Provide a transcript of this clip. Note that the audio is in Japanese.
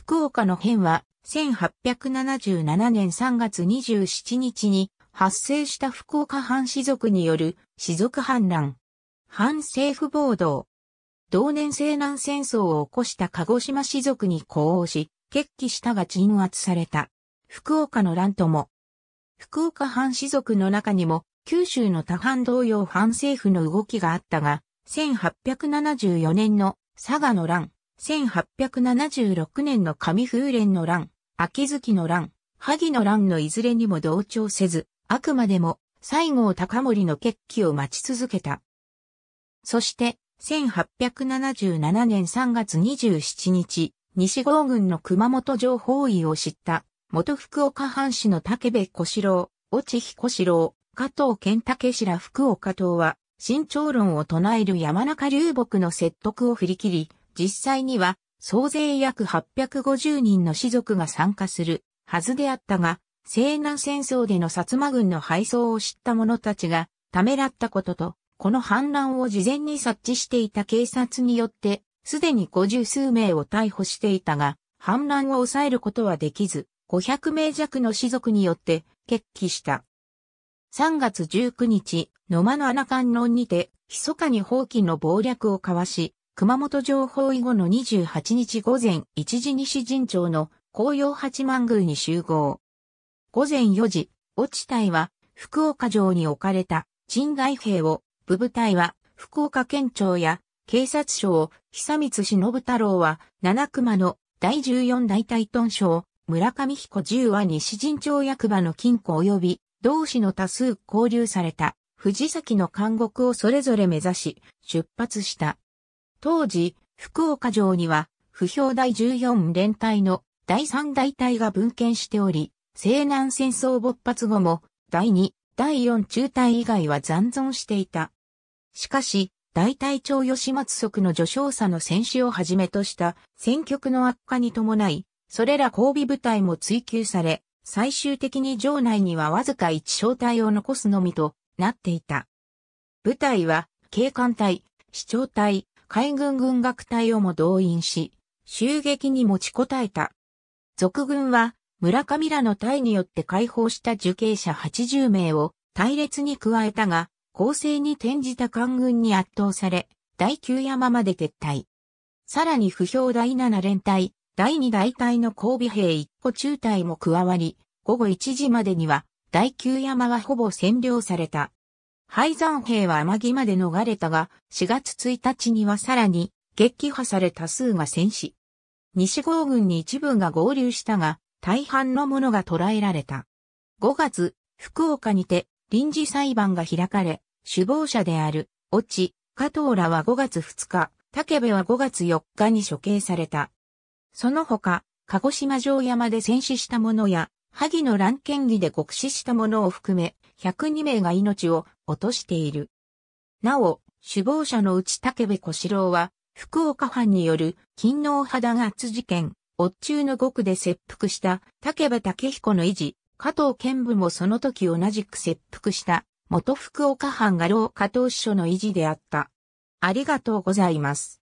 福岡の変は、1877年3月27日に発生した福岡藩士族による士族反乱、反政府暴動、同年西南戦争を起こした鹿児島士族に呼応し、決起したが鎮圧された。福岡の乱とも、福岡藩士族の中にも、九州の他藩同様反政府の動きがあったが、1874年の佐賀の乱、1876年の上風連の乱、秋月の乱、萩の乱のいずれにも同調せず、あくまでも西郷隆盛の決起を待ち続けた。そして、1877年3月27日、西郷軍の熊本城包囲を知った、元福岡藩士の竹部小四郎、落智彦四郎、加藤健武氏ら福岡党は、新潮論を唱える山中流木の説得を振り切り、実際には総勢約850人の士族が参加するはずであったが、西南戦争での薩摩軍の敗走を知った者たちがためらったことと、この反乱を事前に察知していた警察によって、すでに50数名を逮捕していたが、反乱を抑えることはできず、500名弱の士族によって決起した。3月19日、野間の穴観音にて、密かに放棄の謀略を交わし、熊本城包囲後の28日午前1時西陣町の紅葉八幡宮に集合。午前4時、落ち隊は福岡城に置かれた鎮外兵を、部部隊は福岡県庁や警察署を久光忍太郎は七熊の第14大隊屯省、村上彦十は西陣町役場の金庫及び同志の多数交流された藤崎の監獄をそれぞれ目指し出発した。当時、福岡城には、不評第14連隊の第3大隊が分権しており、西南戦争勃発後も、第2、第4中隊以外は残存していた。しかし、大隊長吉松則の序章差の戦死をはじめとした戦局の悪化に伴い、それら交尾部隊も追求され、最終的に城内にはわずか1小隊を残すのみとなっていた。部隊は、警官隊、市長隊、海軍軍楽隊をも動員し、襲撃に持ちこたえた。続軍は、村上らの隊によって解放した受刑者80名を隊列に加えたが、攻勢に転じた官軍に圧倒され、第9山まで撤退。さらに不評第7連隊、第2大隊の交尾兵一個中隊も加わり、午後1時までには、第9山はほぼ占領された。敗山兵は天城まで逃れたが、4月1日にはさらに撃破され多数が戦死。西郷軍に一部が合流したが、大半の者が捕らえられた。5月、福岡にて臨時裁判が開かれ、首謀者である、落ち、加藤らは5月2日、武部は5月4日に処刑された。その他、鹿児島城山で戦死した者や、萩の乱剣儀で極死した者を含め、102名が命を落としている。なお、首謀者のうち竹部小四郎は、福岡藩による勤王肌月事件、っ中の獄で切腹した竹部武彦の維持、加藤健部もその時同じく切腹した元福岡藩画廊加藤師書の維持であった。ありがとうございます。